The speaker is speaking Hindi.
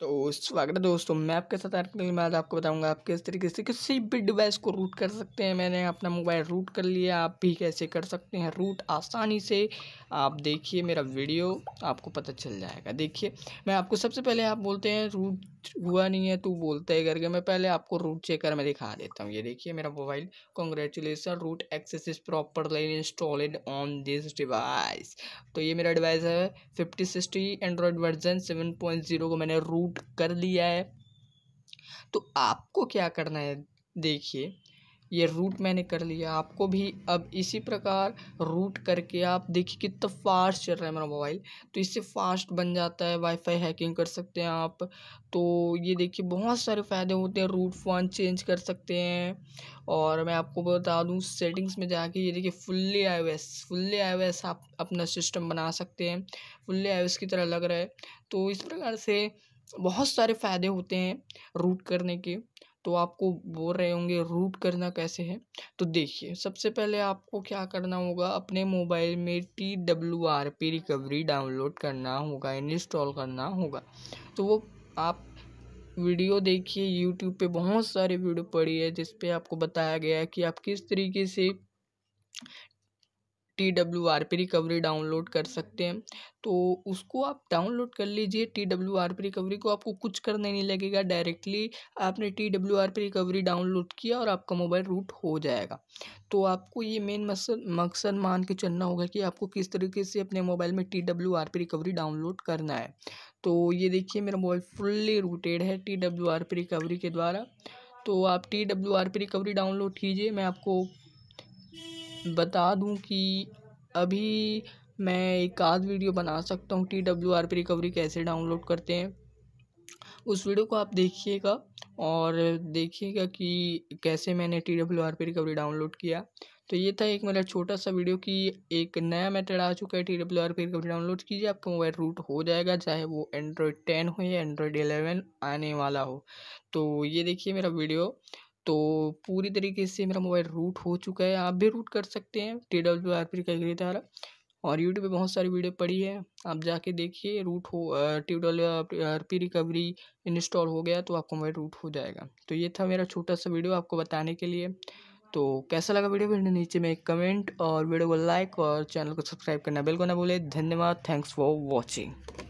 तो स्वागत है दोस्तों मैं आपके साथ आर्टिकल के बाद आपको बताऊंगा आप किस तरीके से किसी भी डिवाइस को रूट कर सकते हैं मैंने अपना मोबाइल रूट कर लिया आप भी कैसे कर सकते हैं रूट आसानी से आप देखिए मेरा वीडियो आपको पता चल जाएगा देखिए मैं आपको सबसे पहले आप बोलते हैं रूट हुआ नहीं है तू बोलता है करके मैं पहले आपको रूट चेकर में दिखा देता हूँ ये देखिए मेरा mobile congratulations root access is properly installed on this device तो ये मेरा डिवाइस है fifty sixty Android version seven point zero को मैंने रूट कर लिया है तो आपको क्या करना है देखिए ये रूट मैंने कर लिया आपको भी अब इसी प्रकार रूट करके आप देखिए कितना फास्ट चल रहा है मेरा मोबाइल तो इससे फास्ट बन जाता है वाईफाई हैकिंग कर सकते हैं आप तो ये देखिए बहुत सारे फ़ायदे होते हैं रूट फोन चेंज कर सकते हैं और मैं आपको बता दूँ सेटिंग्स में जाके ये देखिए फुल्ली आई फुल्ली आई आप अपना सिस्टम बना सकते हैं फुल्ली आई की तरह लग रहा है तो इस प्रकार से बहुत सारे फ़ायदे होते हैं रूट करने के तो आपको बोल रहे होंगे रूट करना कैसे है तो देखिए सबसे पहले आपको क्या करना होगा अपने मोबाइल में T W R P recovery download करना होगा इंस्टॉल करना होगा तो वो आप वीडियो देखिए यूट्यूब पे बहुत सारे वीडियो पड़ी है जिसपे आपको बताया गया है कि आप किस तरीके से T W R P recovery download कर सकते हैं तो उसको आप डाउनलोड कर लीजिए T W R P recovery को आपको कुछ करने नहीं लगेगा डायरेक्टली आपने T W R P recovery download किया और आपका मोबाइल रूट हो जाएगा तो आपको ये मेन मकसद मान के चलना होगा कि आपको किस तरीके से अपने मोबाइल में T W R P recovery download करना है तो ये देखिए मेरा मोबाइल फुल्ली रूटेड है T W R P recovery के द्वारा तो आप T W R P recovery download कीजिए मैं आपको बता दूँ कि अभी मैं एक आध वीडियो बना सकता हूँ T W R P recovery कैसे डाउनलोड करते हैं उस वीडियो को आप देखिएगा और देखिएगा कि कैसे मैंने T W R P recovery download किया तो ये था एक मेरा छोटा सा वीडियो कि एक नया मेथड आ चुका है T W R P recovery download कीजिए आपका मोबाइल रूट हो जाएगा चाहे वो एंड्रॉयड टेन हो या एंड्रॉयड एलेवन आने वाला हो तो ये देखिए मेरा वीडियो तो पूरी तरीके से मेरा मोबाइल रूट हो चुका है आप भी रूट कर सकते हैं टी डब्ल्यू आर पी का द्वारा और यूट्यूब पे बहुत सारी वीडियो पड़ी है आप जाके देखिए रूट हो T W R P recovery install हो गया तो आपको मोबाइल रूट हो जाएगा तो ये था मेरा छोटा सा वीडियो आपको बताने के लिए तो कैसा लगा वीडियो फिर नीचे में एक कमेंट और वीडियो को लाइक और चैनल को सब्सक्राइब करना बिल्कुल ना बोले धन्यवाद थैंक्स फॉर वॉचिंग